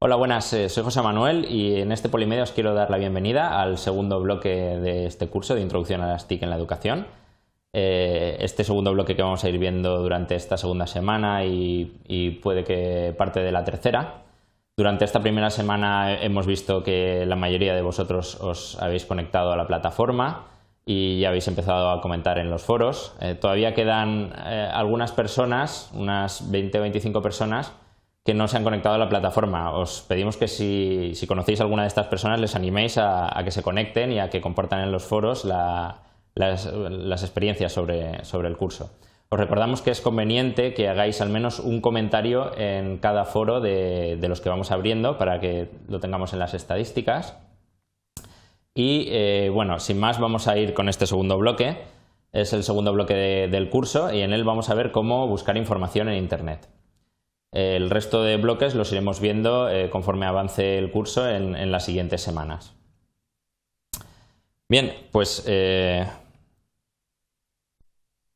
Hola, buenas, eh, soy José Manuel y en este Polimedia os quiero dar la bienvenida al segundo bloque de este curso de Introducción a las TIC en la Educación. Eh, este segundo bloque que vamos a ir viendo durante esta segunda semana y, puede que parte de la tercera. Durante esta primera semana hemos visto que la mayoría de vosotros os habéis conectado a la plataforma y ya habéis empezado a comentar en los foros. Eh, todavía quedan algunas personas, unas 20 o 25 personas, que no se han conectado a la plataforma. Os pedimos que si, conocéis alguna de estas personas les animéis a, que se conecten y a que compartan en los foros las, experiencias sobre, el curso. Os recordamos que es conveniente que hagáis al menos un comentario en cada foro de, los que vamos abriendo para que lo tengamos en las estadísticas. Y eh, bueno, sin más vamos a ir con este segundo bloque. Es el segundo bloque del curso y en él vamos a ver cómo buscar información en Internet. El resto de bloques los iremos viendo eh, conforme avance el curso en, las siguientes semanas. Bien, pues eh,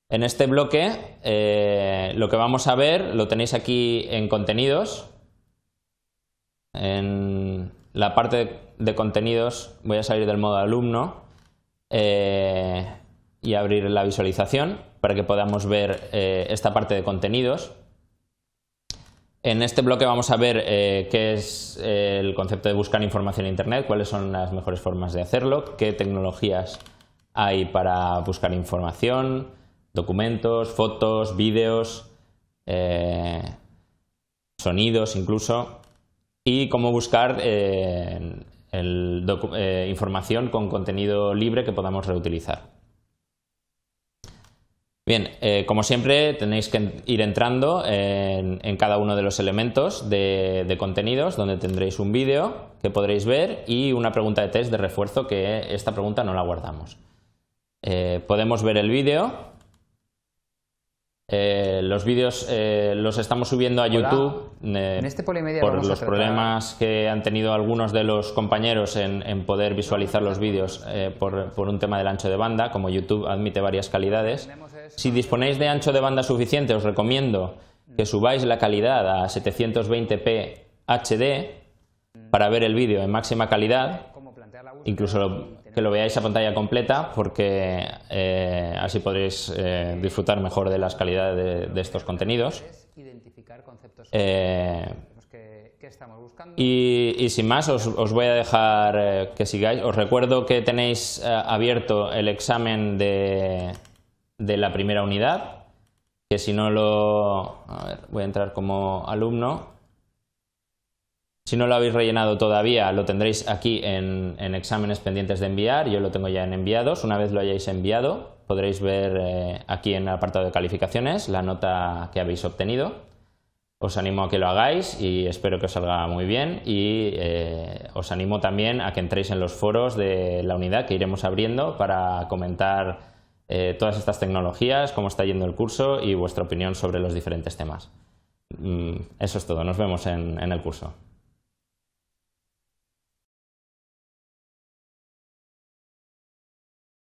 en este bloque eh, lo que vamos a ver lo tenéis aquí en contenidos. En la parte de, contenidos voy a salir del modo alumno y abrir la visualización para que podamos ver esta parte de contenidos. En este bloque vamos a ver eh, qué es eh, el concepto de buscar información en Internet, cuáles son las mejores formas de hacerlo, qué tecnologías hay para buscar información, documentos, fotos, vídeos, eh, sonidos incluso, y cómo buscar información con contenido libre que podamos reutilizar. Bien, eh, como siempre tenéis que ir entrando en, cada uno de los elementos de, contenidos donde tendréis un vídeo que podréis ver y una pregunta de test de refuerzo que esta pregunta no la guardamos. Eh, podemos ver el vídeo eh, los vídeos eh, los estamos subiendo a YouTube eh, este por los problemas que han tenido algunos de los compañeros en, poder visualizar los vídeos por, un tema del ancho de banda, como YouTube admite varias calidades. Si disponéis de ancho de banda suficiente, os recomiendo que subáis la calidad a 720p HD para ver el vídeo en máxima calidad. Incluso que lo veáis a pantalla completa porque eh, así podréis eh, disfrutar mejor de las calidades de, estos contenidos. Eh, y, sin más, os, os, voy a dejar que sigáis. Os recuerdo que tenéis abierto el examen de, de la primera unidad, que si no lo... voy a entrar como alumno. Si no lo habéis rellenado todavía, lo tendréis aquí en, exámenes pendientes de enviar. Yo lo tengo ya en enviados. Una vez lo hayáis enviado, podréis ver eh, aquí en el apartado de calificaciones la nota que habéis obtenido. Os animo a que lo hagáis y espero que os salga muy bien. Y eh, os animo también a que entréis en los foros de la unidad que iremos abriendo para comentar eh, todas estas tecnologías, cómo está yendo el curso y vuestra opinión sobre los diferentes temas. Mm, eso es todo. Nos vemos en el curso.